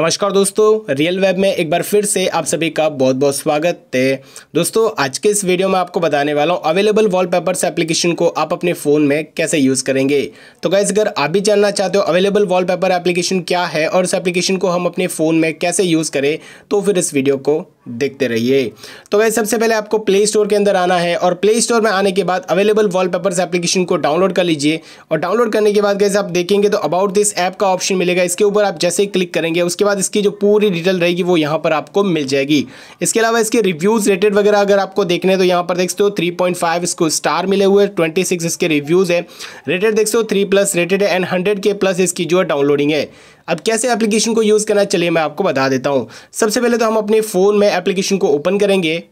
नमस्कार दोस्तों real web में एक बार फिर से आप सभी का बहुत बहुत स्वागत है दोस्तों आज के इस वीडियो में आपको बताने वाला हूँ अवेलेबल वॉलपेपर्स एप्लीकेशन को आप अपने फ़ोन में कैसे यूज़ करेंगे तो गैस अगर आप भी जानना चाहते हो अवेलेबल वॉलपेपर एप्लीकेशन क्या है और इस एप्लीकेशन को हम अपने फ़ोन में कैसे यूज़ करें तो फिर इस वीडियो को देखते रहिए तो वैसे सबसे पहले आपको प्ले स्टोर के अंदर आना है और प्ले स्टोर में आने के बाद अवेलेबल वॉलपेपर्स एप्लीकेशन को डाउनलोड कर लीजिए और डाउनलोड करने के बाद कैसे आप देखेंगे तो अबाउट दिस ऐप का ऑप्शन मिलेगा इसके ऊपर आप जैसे ही क्लिक करेंगे उसके बाद इसकी जो पूरी डिटेल रहेगी वो यहाँ पर आपको मिल जाएगी इसके अलावा इसके रिव्यूज़ रेटेड वगैरह अगर आपको देखने तो यहाँ पर देखते हो थ्री इसको स्टार मिले हुए ट्वेंटी इसके रिव्यूज़ है रेटेड देखते हो थ्री प्लस रेटेड है एंड हंड्रेड के प्लस इसकी जो है डाउनलोडिंग है अब कैसे एप्लीकेशन को यूज़ करना चलिए मैं आपको बता देता हूँ सबसे पहले तो हम अपने फ़ोन में एप्लीकेशन को ओपन करेंगे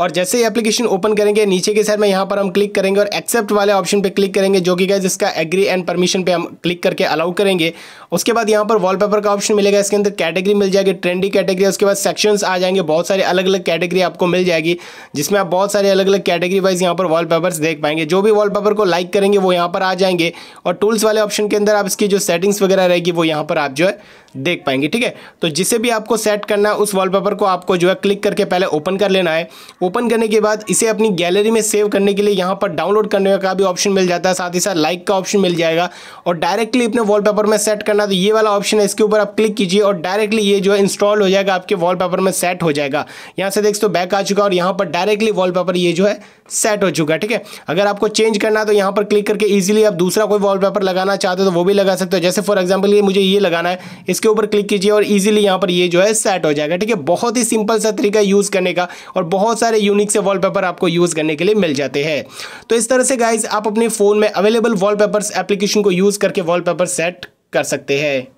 और जैसे ही एप्लीकेशन ओपन करेंगे नीचे के साइड में यहाँ पर हम क्लिक करेंगे और एक्सेप्ट वाले ऑप्शन पे क्लिक करेंगे जो कि गैस इसका एग्री एंड परमिशन पे हम क्लिक करके अलाउ करेंगे उसके बाद यहाँ पर वॉलपेपर का ऑप्शन मिलेगा इसके अंदर कैटेगरी मिल जाएगी ट्रेंडी कैटेगरी उसके बाद सेक्शंस आ जाएंगे बहुत सारे अलग अलग कैटेगरी आपको मिल जाएगी जिसमें आप बहुत सारे अलग अलग कैटेगरी वाइज यहाँ पर वाल देख पाएंगे जो भी वाल को लाइक करेंगे वो यहाँ पर आ जाएंगे और टूल्स वाले ऑप्शन के अंदर आप इसकी जो सेटिंग्स वगैरह रहेगी वो यहाँ पर आप जो है देख पाएंगे ठीक है तो जिसे भी आपको सेट करना है उस वॉलपेपर को आपको जो है क्लिक करके पहले ओपन कर लेना है ओपन करने के बाद इसे अपनी गैलरी में सेव करने के लिए यहाँ पर डाउनलोड करने का भी ऑप्शन मिल जाता है साथ ही साथ लाइक का ऑप्शन मिल जाएगा और डायरेक्टली अपने वॉलपेपर में सेट करना तो ये वाला ऑप्शन है इसके ऊपर आप क्लिक कीजिए और डायरेक्टली ये जो है इंस्टॉल हो जाएगा आपके वॉल में सेट हो जाएगा यहाँ से देख तो बैक आ चुका और यहाँ पर डायरेक्टली वॉल ये जो है सेट हो चुका है ठीक है अगर आपको चेंज करना तो यहाँ पर क्लिक करके ईजिली आप दूसरा कोई वॉल लगाना चाहते हो तो वो भी लगा सकते हो जैसे फॉर एग्जाम्पल ये मुझे ये लगाना है इसके ऊपर क्लिक कीजिए और इजीली यहाँ पर ये जो है सेट हो जाएगा ठीक है बहुत ही सिंपल सा तरीका यूज़ करने का और बहुत सारे यूनिक से वॉलपेपर आपको यूज़ करने के लिए मिल जाते हैं तो इस तरह से गाइज आप अपने फ़ोन में अवेलेबल वॉलपेपर्स एप्लीकेशन को यूज़ करके वॉलपेपर सेट कर सकते हैं